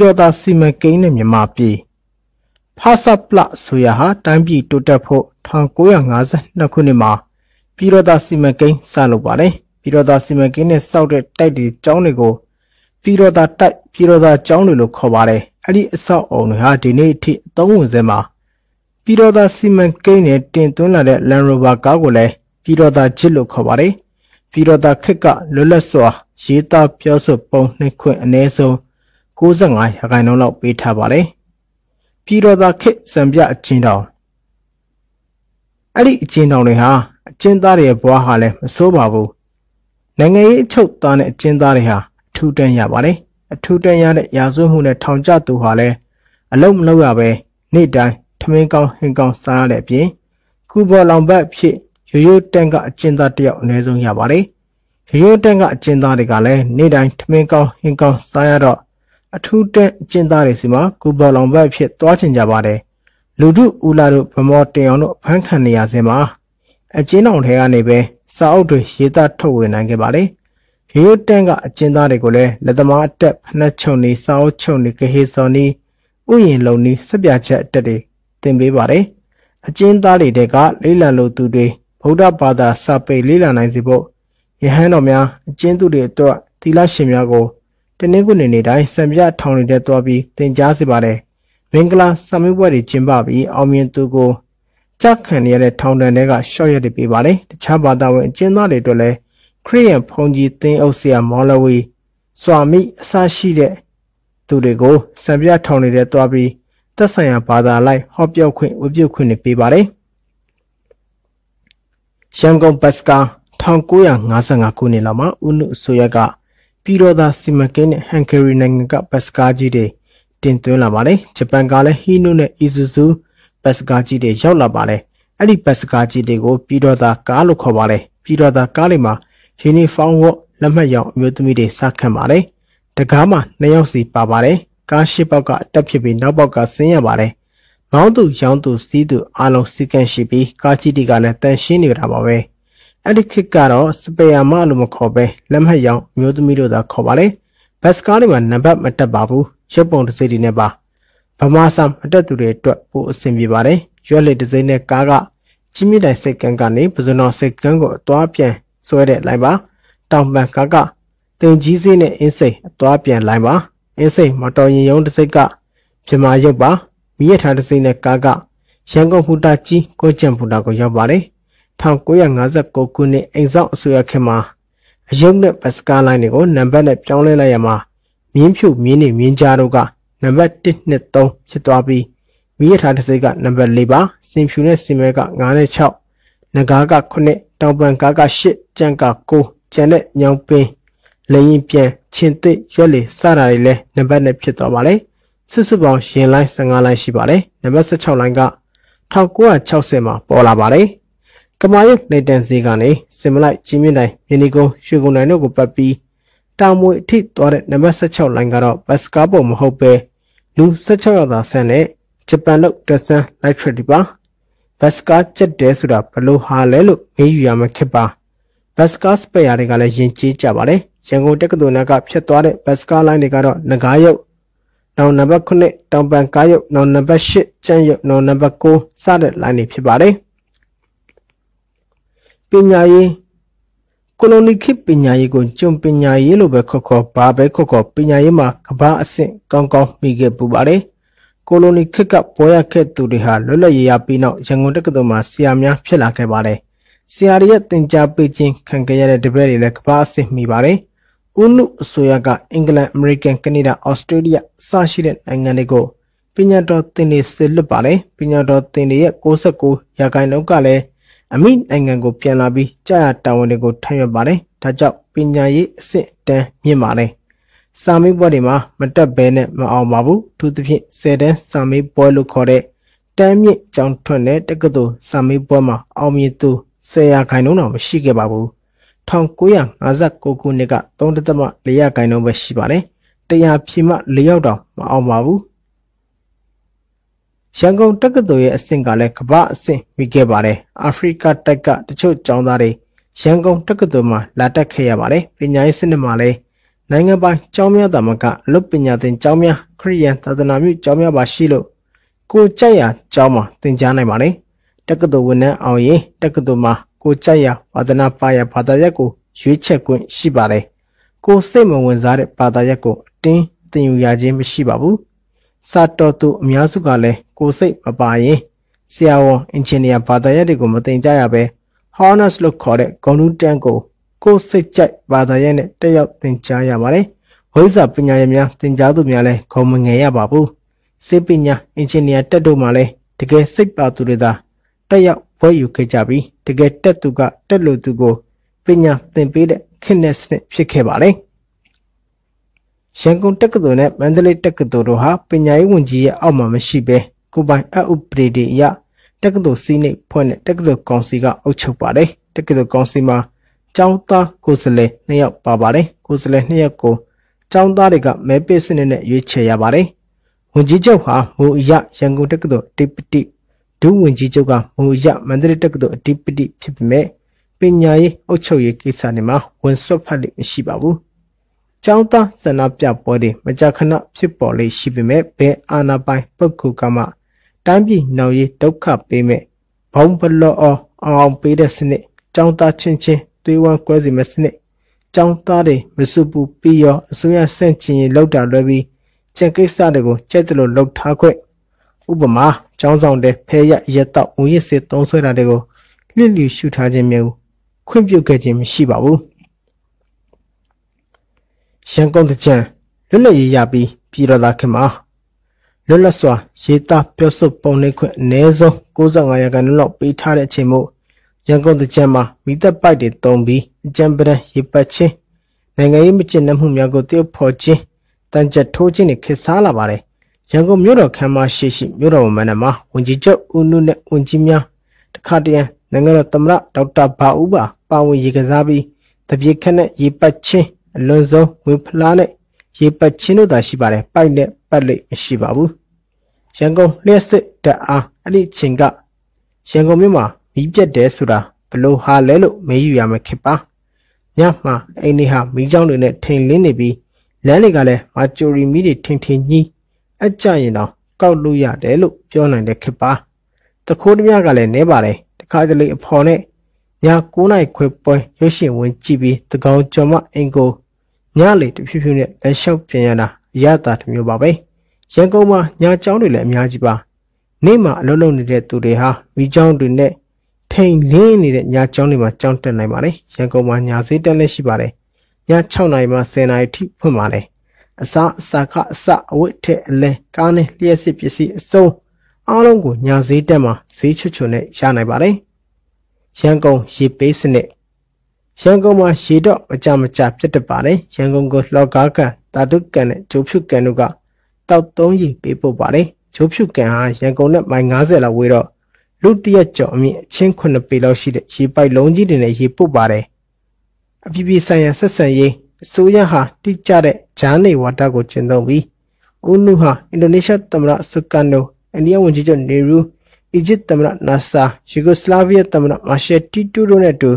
ပြည်တော်သားစီမံကိန်းနဲ့မြန်မာပြည်ဖဆပ်ပလဆိုရာဟာတိုင်းပြည်တိုးတက်ဖို့1952ခုနှစ်မှာပြည်တော်သားစီမံကိန်းစလုပ်ပါတယ်ပြည်တော်သားစီမံကိန်းနဲ့စောက်တဲ့တိုက်တွေကျောင်းတွေကိုပြည်တော်သားတိုက်ပြည်တော်သားကျောင်းတွေလို့ခေါ်ပါတယ်အဲ့ဒီအဆောက်အုံတွေဟာဒီနေ့အထိအသုံးဝင်စဲမှာပြည်တော်သားစီမံကိန်းနဲ့တင်သွင်းလာတဲ့ Land Rover ကားကိုလည်းပြည်တော်သားဂျစ်လို့ခေါ်ပါတယ်ပြည်တော်သားခက်ကလွတ်လပ်စွာ ရေးသားပြောဆိုပုံနှိခွင့်အ ਨੇ ဆုံး65ရာခိုင်နှုန်းလောက်ပေးထားပါတယ်။ပြည်တော်သားခစ်စံပြအချင်းတောင်အဲ့ဒီအချင်းတောင်တွေဟာအချင်းသားတွေရဲ့ဘဝဟာလည်းမဆိုးပါဘူး။နိုင်ငံရေးအချုပ်သားနဲ့အချင်းသားတွေဟာအထူးတန်းရပါတယ်။အထူးတန်းရတဲ့ရာဇဝတ်မှုနဲ့ထောင်ကျသူဟာလည်းအလုံးမလုံးရပဲနေ့တိုင်းထမင်းကောင်းဟင်ကောင်းစားရတဲ့အပြင်ကုဘော်လောင်ဘက်ဖြစ်ရိုးရိုးတန့်ကအကျဉ်းသားတယောက်အနည်းဆုံးရပါတယ်။ရိုးရိုးတန့်ကအကျဉ်းသားတွေကလည်းနေ့တိုင်းထမင်းကောင်းဟင်ကောင်းစားရတော့အထူးတင့်ကျင်းသားတွေစီမှာကိုဘော်လောင်ဘက်ဖြစ်သွားချင်ကြပါတယ်လူထုဦးလာတို့ဗမော်တင်အောင်တို့ဖမ်းခံနေရစဉ်မှာအကျဉ်းအောင်ထဲကနေပဲစာအုပ်တွေရေးသားထုတ်ဝေနိုင်ခဲ့ပါလေရေရိုးတန့်ကအကျဉ်းသားတွေကိုလည်းလက်သမားအတက်ဖနှက်ချုံနေစာအုပ်ချုံနေကဟေစော်နေဥယျင်လုံးနေစပြချက်အတက်တွေသင်ပေးပါတယ်အကျဉ်းသားတွေတဲ့ကလေးလံလိုသူတွေဗုဒ္ဓဘာသာစာပေလေးလံနိုင်စေဖို့ယဟန်တော်များအကျဉ်းသူတွေအတွက်သီလရှင်များကိုတနင်္ဂနွေနေ့တိုင်းစံပြထောင်တွေထဲသွားပြီးတင် जा စေပါတယ်။မင်္ဂလာစာမေးပွဲတွေကျင်းပပြီးအောင်မြင်သူကိုကြခံရတဲ့ထောင်တန်းတွေကရှော့ရက်တွေပေးပါတယ်။တခြားဘာသာဝင်အကျဉ်းသားတွေအတွက်လည်းခရီးရန်ဖုန်ကြီးသင်းအုပ်ဆရာမော်လဝီစွာမိအစရှိတဲ့သူတွေကိုစံပြထောင်တွေထဲသွားပြီးသက်ဆိုင်ရာဘာသာလိုက် ဟောပြောခွင့်ဝပြုခွင့်တွေပေးပါတယ်။ရန်ကုန်ဘတ်စကာ1955ခုနှစ်လောက်မှာဦးနုအစိုးရကပြည်တော်သားစီမံကိန်းနဲ့ဟန်ဂေရီနိုင်ငံကဘတ်စကားကြီးတွေတင်သွင်းလာပါတယ်ဂျပန်ကလည်းဟီနိုနဲ့အီဇူဇူဘတ်စကားကြီးတွေရောက်လာပါတယ်အဲ့ဒီဘတ်စကားကြီးတွေကိုပြည်တော်သားကားလို့ခေါ်ပါတယ်ပြည်တော်သားကားတွေမှာယူနီဖောင်းဝတ်လက်မှတ်ရောင်အမျိုးသမီးတွေစခန့်ပါတယ်တကားမှာနှစ်ယောက်စီပါပါတယ်ကားရှစ်ပေါက်ကတက်ဖြစ်ပြီးနောက်ပေါက်ကဆင်းရပါတယ်မောင်းသူရောင်းသူစီးသူအလုံးစီကန့်ရှိပြီးကားကြီးတွေကလည်းတန်ရှင်းနေတာပါပဲ။အဲ့ဒီခေတ်ကတော့စပယ်ယာမလို့မခေါ်ပဲလက်မှတ်ရောင်မျိုးသမီးတို့သာခေါ်ပါလေဘတ်စကားတွေမှာနံပါတ်မတက်ပါဘူးရုပ်ပုံတစ်စိမ့်တွေနဲ့ပါဗမာစာမတက်သူတွေအတွက်ပိုအဆင်ပြေပါတယ်ရွက်လက်တစ်စိမ့်နဲ့ကားကကြီးမြင့်တိုင်စိတ်ကန်းကနေပဇွန်တော်စိတ်ကန်းကိုအသွားပြန်ဆွဲတဲ့လိုင်းပါတောင်ပန်ကားကတင်ကြီးစေးနဲ့အင်းစိတ်အသွားပြန်လိုင်းပါအင်းစိတ်မတော်ရင်ရုံးတစ်စိမ့်ကပြမာရုပ်ပါမိရထားတစ်စိမ့်နဲ့ကားကရန်ကုန်ဘူတာကြီးကိုကျန်ဘူတာကိုရောက်ပါတယ်1959ခုနှစ်အိမ်ဆောင်အစိုးရခေတ်မှာအယုတ်နဲ့ဘတ်စကားလိုင်းတွေကိုနံပါတ်နဲ့ပြောင်းလဲလိုက်ရမှာမြင်းဖြူမြင်းနေမြင်းကြားတို့ကနံပါတ်123ဖြစ်သွားပြီးမိရထားတစ်စိတ်ကနံပါတ်4ပါစင်ဖြူနဲ့စင်မဲက9နဲ့6နဂါက9တောင်ပန်ကားက8ကြံက9ကြံနဲ့ညောင်ပင်လရင်ပြန်ချင်းသစ်ရွက်လေစတာတွေလည်းနံပါတ်နဲ့ဖြစ်သွားပါလေစုစုပေါင်းရင်လိုင်း15လိုင်းရှိပါတယ်နံပါတ်16လိုင်းက1960မှာပေါ်လာပါတယ်ကမာရုတ်နေတန်စီကနေစင်မလိုက်ချင်းမြင့်တိုင်းမြနီကုန်းရွှေကုန်းတိုင်းတို့ကိုပတ်ပြီးတောင်မွေအထိသွားတဲ့နံပါတ်16လိုင်းကတော့ဘတ်စကားပုံမဟုတ်ပဲလူ16ယောက်သာဆန်တဲ့ဂျပန်လုပ်တက်ဆန်လိုက်ထရဒီပါဘတ်စကားချက်တဲဆိုတာဘလို့ဟာလဲလို့မေးယူရမှာဖြစ်ပါဘတ်စကားစပယ်ယာတွေကလည်းယဉ်ကျေးကြပါတယ်ရန်ကုန်တက္ကသိုလ်ကဖြတ်သွားတဲ့ဘတ်စကားလိုင်းတွေကတော့ငကားရုပ်နောင်နံပါတ်9တောင်ပန်ကားရုပ်နောင်နံပါတ်10ကျန်းရုပ်နောင်နံပါတ်9စတဲ့လိုင်းတွေဖြစ်ပါတယ်ပညာရေးကိုလိုနီခေတ်ပညာရေးကိုကျွန်းပညာရေးလို့ပဲခေါ်ခေါ်ဘာပဲခေါ်ခေါ်ပညာရေးမှာကမ္ဘာအဆင့်ကောင်းကောင်းမိခဲ့ပူပါတယ်ကိုလိုနီခေတ်ကပေါ်ရခဲ့သူတွေဟာလွတ်လပ်ရရပြီးနောက်ရန်ကုန်တက္ကသိုလ်မှာဆရာများဖြစ်လာခဲ့ပါတယ်ဆရာတွေရဲ့သင်ကြားပေးခြင်းခံခဲ့ရတဲ့တပည့်တွေလည်းကမ္ဘာအဆင့်မိပါတယ်ဦးနုအစိုးရကအင်္ဂလန်အမေရိကန်ကနေဒါအော်စတြေးလျစရှိတဲ့နိုင်ငံတွေကိုပညာတော်သင်တွေဆစ်လွတ်ပါတယ်ပညာတော်သင်တွေရဲ့69ရာခိုင်နှုန်းကလည်းအမိနိုင်ငံကိုပြန်လာပြီးကြာရတာဝန်တွေကိုထမ်းရွက်ပါတယ်။ဒါကြောင့်ပညာရေးအဆင့်တန်းမြင့်ပါတယ်။စာမေးပွဲတွေမှာမတက်ဘဲနဲ့မအောင်ပါဘူး။သူသဖြင့်၁၀တန်းစာမေးပွဲလို့ခေါ်တဲ့တန်းမြင့်ကျောင်းထွက်တဲ့တက္ကသိုလ်စာမေးပွဲမှာအောင်မြင်သူ၁၀ရာခိုင်နှုန်းတော့မရှိခဲ့ပါဘူး။1959ခုနှစ်က3.4ရာခိုင်နှုန်းပဲရှိပါတယ်။100ဖြည့်မှ4ရောက်တော့မအောင်ပါဘူးရန်ကုန်တက္ကသိုလ်ရဲ့အဆင့်ကလည်းကမ္ဘာအဆင့်မိခဲ့ပါတယ်အာဖရိကတိုက်ကတချို့ကျောင်းသားတွေရန်ကုန်တက္ကသိုလ်မှာလာတက်ခဲ့ရပါတယ်ပညာရေးစနစ်မှာလည်းနိုင်ငံပိုင်ကျောင်းများတာမကလွတ်ပညာသင်ကျောင်းများခရိယန်သာသနာမြင့်ကျောင်းများပါရှိလို့ကိုကြိုက်ရာကျောင်းမှာသင်ကြားနိုင်ပါတယ်တက္ကသိုလ်ဝန်ထမ်းအောင်ရင်တက္ကသိုလ်မှာကိုကြိုက်ရာဝါသနာပါရဘာသာရပ်ကိုရွေးချက်ခွင့်ရှိပါတယ်ကိုစိတ်မဝင်စားတဲ့ဘာသာရပ်ကိုအတင်းသင်ယူရခြင်းမရှိပါဘူးစာတော်သူအများစုကလည်းကိုစိတ်မပါရင်ဆရာဝန်အင်ဂျင်နီယာဘာသာရပ်တွေကိုမသင်ကြရပဲ honors လို့ခေါ်တဲ့ဂုဏ်ထူးတန်းကို ကိုစိတ်ကြိုက်ဘာသာရပ်နဲ့တက်ရောက်သင်ကြားရပါတယ်။ဝိဇ္ဇာပညာရများသင်ကြားသူများလည်းခုံမငယ်ရပါဘူး။စေပညာအင်ဂျင်နီယာတက်တို့မှလည်းတကယ်စိတ်ပါသူတွေသာတက်ရောက်ဘွဲ့ယူခဲ့ကြပြီးတကယ်တက်သူကတက်လို့သူကိုပညာသင်ပေးတဲ့ခင်နက်စနစ်ဖြစ်ခဲ့ပါလေ။ရန်ကုန်တက္ကသိုလ်နဲ့မန္တလေးတက္ကသိုလ်တို့ဟာပညာရေးဝန်ကြီးရဲ့အောက်မှာမရှိဘဲကိုပိုင်အဥပဒေတွေအရတက္ကသိုလ်စီးနှိပ်ဖွဲ့တဲ့တက္ကသိုလ်ကောင်စီကအုပ်ချုပ်ပါတယ်တက္ကသိုလ်ကောင်စီမှာကျောင်းသားကိုယ်စားလှယ်၂ယောက်ပါပါတယ်ကိုယ်စားလှယ်၂ယောက်ကိုကျောင်းသားတွေကမဲပေးစနစ်နဲ့ရွေးချယ်ရပါတယ်ဝန်ကြီးချုပ်ဟာမူအရရန်ကုန်တက္ကသိုလ်တိပတိဒုဝန်ကြီးချုပ်ကမူအရမန္တလေးတက္ကသိုလ်အတိပတိဖြစ်ပေမဲ့ပညာရေးအုပ်ချုပ်ရေးကိစ္စတွေမှာဝန်ဆွတ်ဖက်လို့မရှိပါဘူးကျောင်းသားဆန္ဒပြပွဲတွေမကြာခဏဖြစ်ပေါ်လေရှိပေမဲ့ဘယ်အာဏာပိုင်ပုဂ္ဂိုလ်ကမှတိုင်းပြည်နှောင်ရည်ဒုက္ခပေးမဲ့ဘုံဘလော့အောင်အောင်ပေးတဲ့စနစ်ចောင်းသားချင်းချင်းသွေးဝမ်းကွဲစီမဲ့စနစ်ចောင်းသားတွေမစုဘူးပြီးရောအစိုးရဆန့်ကျင်ရေးလောက်တာလွဲပြီးကျန်ကိစ္စတွေကိုကြက်တလို့လှုပ်ထားခွင့်ဥပမာចောင်းဆောင်တဲ့ဖဲရရက်တော့ငွေရစ်စေသုံးဆွဲတာတွေကိုလျှစ်လျူရှုထားခြင်းမျိုးခွင့်ပြုခဲ့ခြင်းမရှိပါဘူးရန်ကုန်တကြံလွတ်လပ်ရေးရပြီးပြည်တော်သားခင်မှာလွတ်လပ်စွာရေးသားပြောဆိုပုံနှိပ်ခွင့်အနည်းဆုံး95ရာခိုင်နှုန်းလောက်ပေးထားတဲ့အချိန်မို့ရန်ကုန်တကြံမှာမိသက်ပိုက်တွေတုံပြီးအကြံပဒံရေပတ်ချင်းနိုင်ငံရေးမကျင့်နှမှုများကိုတရုတ်ဖော်ချင်းတန်ကြပ်ထိုးခြင်းတွေခေတ်စားလာပါတယ်။ရန်ကုန်မြို့တော်ခမ်းမရှိရှိမြို့တော်ဝန်မန္တမှာဝန်ကြီးချုပ်ဦးနုနဲ့ဝန်ကြီးများတခါတရံနိုင်ငံတော်သမ္မတဒေါက်တာဘာဦးပါ ပါဝင်ရေကစားပြီးတပြေခက်နဲ့ရေပတ်ချင်းအလွန်ဆုံးဝင်ဖလားနဲ့ရေပတ်ခြင်းတို့သာရှိပါတယ်ပိုက်နဲ့ပတ်လိမရှိပါဘူးရန်ကုန်လျှက်စစ်တအားအဲ့ဒီချိန်ကရန်ကုန်မြို့မှာမီးပြတ်တယ်ဆိုတာဘလို့ဟာလဲလို့မေးယူရမယ်ခင်ပါညမှာအိမ်တွေဟာမီးကြောင်တွေနဲ့ထိန်လင်းနေပြီးလမ်းတွေကလည်းမာချိုရီမီးတွေထိန်ထိန်ကြီးအကြရင်တော့ကောက်လို့ရတယ်လို့ပြောနိုင်တဲ့ခင်ပါတခိုးတမကလည်းနဲပါတယ်တခါတလေအဖော်နဲ့ည9နိုင်ခွဲပွဲရွှေရှင်ဝင်ကြည့်ပြီးတကောင်ကျော်မအင်ကိုညလေတဖြူးဖြူးနဲ့လက်လျှောက်ပြင်ရတာရတာတစ်မျိုးပါပဲရန်ကုန်မှာညချောင်းတွေလည်းအများကြီးပါနေ့မှာအလုပ်လုပ်နေတဲ့သူတွေဟာမိချောင်းတွေနဲ့ထိန်လင်းနေတဲ့ညချောင်းတွေမှာကြောင်းတက်နိုင်ပါတယ်ရန်ကုန်မှာညဈေးတက်လည်းရှိပါတယ်ည6နာရီမှ10နာရီထိဖွင့်ပါတယ်အစားအစာခအစအဝတ်ထက်အလဲကားနဲ့လျှက်စစ်ပစ္စည်းအစုံအားလုံးကိုညဈေးတက်မှာဈေးချွတ်ချွတ်နဲ့ရနိုင်ပါတယ်ရန်ကုန်ရေပေးစနစ်ရန်ကုန်မှာရေတော့မကြမကြဖြစ်တတ်ပါတယ်ရန်ကုန်ကိုလော်ကားကန်တာတုကန်နဲ့ဂျိုးဖြူကန်တို့ကတောက်သုံးရီပေးပို့ပါတယ်ဂျိုးဖြူကန်ဟာရန်ကုန်နဲ့မိုင်90လောက်ဝေးတော့လူတရက်ကျော်အမြင့်အချင်း9ပေလောက်ရှိတဲ့ရေပိုက်လုံးကြီးတွေနဲ့ရေပုတ်ပါတယ်အပြည့်ပြည့်ဆိုင်ရာဆက်ဆံရေးအစိုးရဟာတိကျတဲ့ဂျာနေဝါဒကိုကျင့်သုံးပြီးဦးနုဟာအင်ဒိုနီးရှားသမ္မတဆူကန်နိုအိန္ဒိယဝန်ကြီးချုပ်နေရူအီဂျစ်သမ္မတနာဆာယူဂိုစလာဗီးယားသမ္မတမာရှယ်တီတူတို့နဲ့အတူ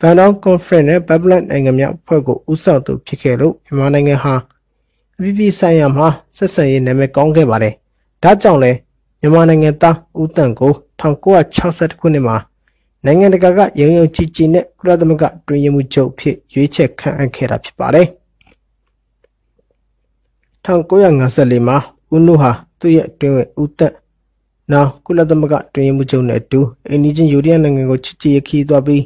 ဘန်ဒေါင်းကွန်ဖရင့်နဲ့ဘက်ဘလက်နိုင်ငံများအဖွဲ့ကိုဦးဆောင်သူဖြစ်ခဲ့လို့မြန်မာနိုင်ငံဟာအပြည်ပြည်ဆိုင်ရာမှာဆက်ဆံရေးနာမည်ကောင်းခဲ့ပါတယ်။ဒါကြောင့်လဲမြန်မာနိုင်ငံသားဦးတန့်ကို1962ခုနှစ်မှာနိုင်ငံတကာကရုံရုံချီချီနဲ့ကုလသမဂ္ဂတွင်ရမှုချုပ်ဖြစ်ရွေးချယ်ခန့်အပ်ခဲ့တာဖြစ်ပါတယ်။1954မှာဦးနုဟာသူ့ရဲ့အတွင်းဝင်ဦးတက်နောက်ကုလသမဂ္ဂတွင်ရမှုချုပ်နဲ့အတူအိန္ဒိယယူရီးယားနိုင်ငံကိုချီချီရခီးသွားပြီး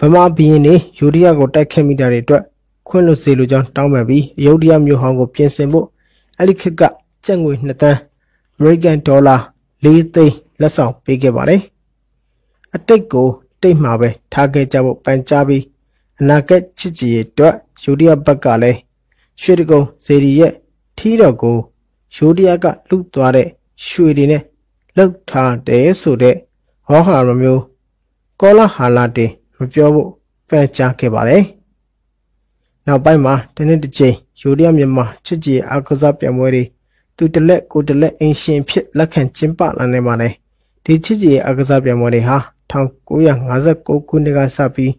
ဗမာဘီရင်တွေယူရီးယားကိုတိုက်ခတ်မိတာတွေအတွက်ခွင့်လွတ်စေလိုကြောင်းတောင်းပန်ပြီးအယုဒ္ဓယမြို့ဟောင်းကိုပြင်ဆင်ဖို့အဲ့ဒီခေတ်ကကျပ်ငွေ2တန်းအမေရိကန်ဒေါ်လာ၄သိန်းလက်ဆောင်ပေးခဲ့ပါတယ်။အတိတ်ကိုတိတ်မှပဲထားခဲ့ကြဖို့ပန်ကြားပြီးအနာဂတ်ချစ်ကြည်ရေးအတွက်ယူရီးယားဘက်ကလည်းရွှေတကုံဇေဒီရဲ့ထီးတော်ကိုယူရီးယားကလှုပ်သွားတဲ့ရွှေတွေနဲ့လှုပ်ထားတယ်ဆိုတဲ့ဟောဟာမျိုးကောလာဟာလာတင်မပြောဖို့ပန်ကြားခဲ့ပါတယ်။နောက်ပိုင်းမှာတနေ့တစ်ချိန်ယူရီးယားမြန်မာချစ်ကြည်အားကစားပြိုင်ပွဲတွေသူတလက်ကိုတလက်အင်ရှင်ဖြစ်လက်ခံကျင်းပလာနေပါတယ်။ဒီချစ်ကြည်အားကစားပြိုင်ပွဲတွေဟာ1956ခုနှစ်ကစပြီး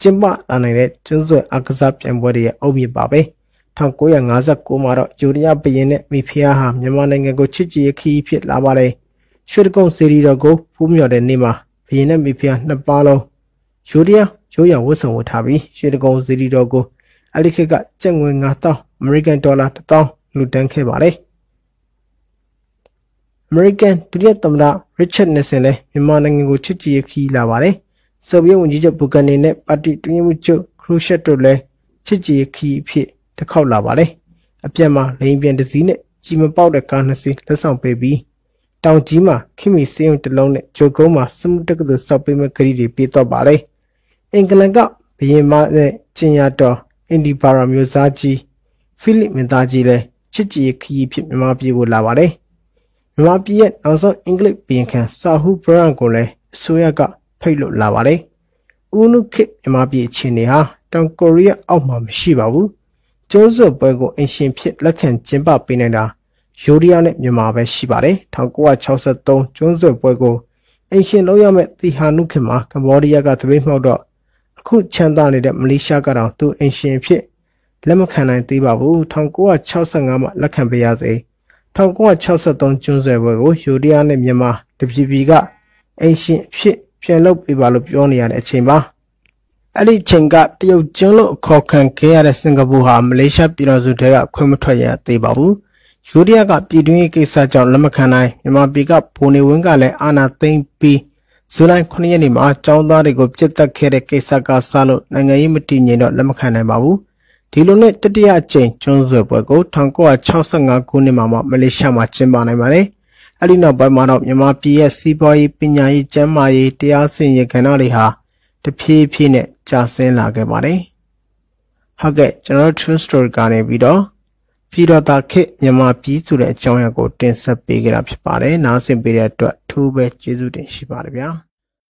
ကျင်းပလာနိုင်တဲ့ကျွန်းဆွယ်အားကစားပြိုင်ပွဲတွေရဲ့အုတ်မြစ်ပါပဲ။1959မှာတော့ဂျူရီးယားဘရင်နဲ့မိဖုရားဟာမြန်မာနိုင်ငံကိုချစ်ကြည်ခီးဖြစ်လာပါတယ်။ရွှေတကုံစီရီတော်ကိုဖူးမြော်တဲ့နေ့မှာဘရင်နဲ့မိဖုရားနှစ်ပါးလုံးရိုးတရရိုးရဝတ်ဆောင်ဝတ်ထားပြီးရွှေတကုံဇီရီတော်ကိုအလိခက်ကကျပ်ငွေ9000 American Dollar 1000လူတန်းခဲ့ပါတယ်။ American ဒုတိယသမ္မတ Richard Nixon လည်းမြန်မာနိုင်ငံကိုချစ်ကြည်ခီးလာပါတယ်။ဆိုဗီယက်ဝန်ကြီးချုပ်ဘူကန်နေနဲ့ပါတီတွင်းမှုချုပ်ခရူရှက်တို့လည်းချစ်ကြည်ခီးအဖြစ်တစ်ခေါက်လာပါတယ်။အပြက်မှာလိန်ပြန်တစ်စီးနဲ့ကြီးမပေါက်တဲ့ကားနှစ်စီးလက်ဆောင်ပေးပြီးတောင်ကြီးမှာခိမိစေယုံတစ်လုံးနဲ့ဂျိုကုန်းမှာစမှုတက္ကသိုလ်ဆောက်ပေးမဲ့ဂရီတွေပေးတော့ပါလေအင်္ဂလန်ကဘရင်မနဲ့ကျင်ရတော်အင်ဒီပါရာမျိုးစားကြီးဖိလစ်မင်းသားကြီးလည်းချစ်ကြည်ခရီးဖြစ်မြန်မာပြည်ကိုလာပါတယ်မြန်မာပြည်ရဲ့နောက်ဆုံးအင်္ဂလိပ်ဘရင်ခံစာဟုဘရန်ကိုလည်းအစိုးရကဖိတ်လို့လာပါတယ်ဦးနုခေတ်မြန်မာပြည်အခြေအနေဟာတောင်ကိုရီးယားအောက်မှာမရှိပါဘူးကျိုးစွပ်ပွဲကိုအင်ရှင်ဖြစ်လက်ခံကျင်းပပေးနေတာယိုဒီးယားနဲ့မြန်မာပဲရှိပါတယ်1963ကျိုးစွပ်ပွဲကိုအင်ရှင်လုပ်ရမယ့်တီဟာနုခေတ်မှာကမ္ဘောဒီးယားကသပိတ်မှောက်တော့အခုချမ်းသာနေတဲ့မလေးရှားကတော့သူအင်ရှင်ဖြစ်လက်မခံနိုင်သေးပါဘူး1965မှာလက်ခံပေးရစေ1963ကျွန်းဆွယ်ပွဲကိုယူရီးယားနဲ့မြန်မာတပြည်ပြည်ကအင်ရှင်ဖြစ်ပြန်လုပ်ပေးပါလို့ပြောနေရတဲ့အချိန်ပါအဲ့ဒီချိန်ကတရုတ်ကျွန်းလို့ခေါ်ခံခဲ့ရတဲ့စင်ကာပူဟာမလေးရှားပြည်တော်စုထဲကခွင့်မထွက်ရသေးပါဘူးယူရီးယားကပြည်တွင်းရေးကိစ္စကြောင့်လက်မခံနိုင်မြန်မာပြည်ကဗိုလ်နေဝင်းကလည်းအာဏာသိမ်းပြီးဇူလိုင်9ရက်နေ့မှာចောင်းသားတွေကိုပြစ်တက်ခဲ့တဲ့ကိစ္စကစလို့နိုင်ငံရေးမတည်ငြိမ်တော့လက်မခံနိုင်ပါဘူးဒီလိုနဲ့တတိယအကြိမ်ကျွန်းဆွယ်ပွဲကို1965ခုနှစ်မှာမှမလေးရှားမှာကျင်းပနိုင်ပါတယ်အဲ့ဒီနောက်ပိုင်းမှာတော့မြန်မာပြည်ရဲ့စီးပွားရေးပညာရေးကျန်းမာရေးတရားစီရင်ကဏ္ဍတွေဟာတဖြည်းဖြည်းနဲ့ကျဆင်းလာခဲ့ပါတယ်ဟုတ်ကဲ့ကျွန်တော် True Story ကနေပြီးတော့ပြည်တော်သားခေမြန်မာပြည်ဆိုတဲ့အကြောင်းအရာကိုတင်ဆက်ပေးခဲ့တာဖြစ်ပါတယ်။နားဆင်ပေးတဲ့အတွက်ထိုးပဲကျေးဇူးတင်ရှိပါတယ်ဗျာ။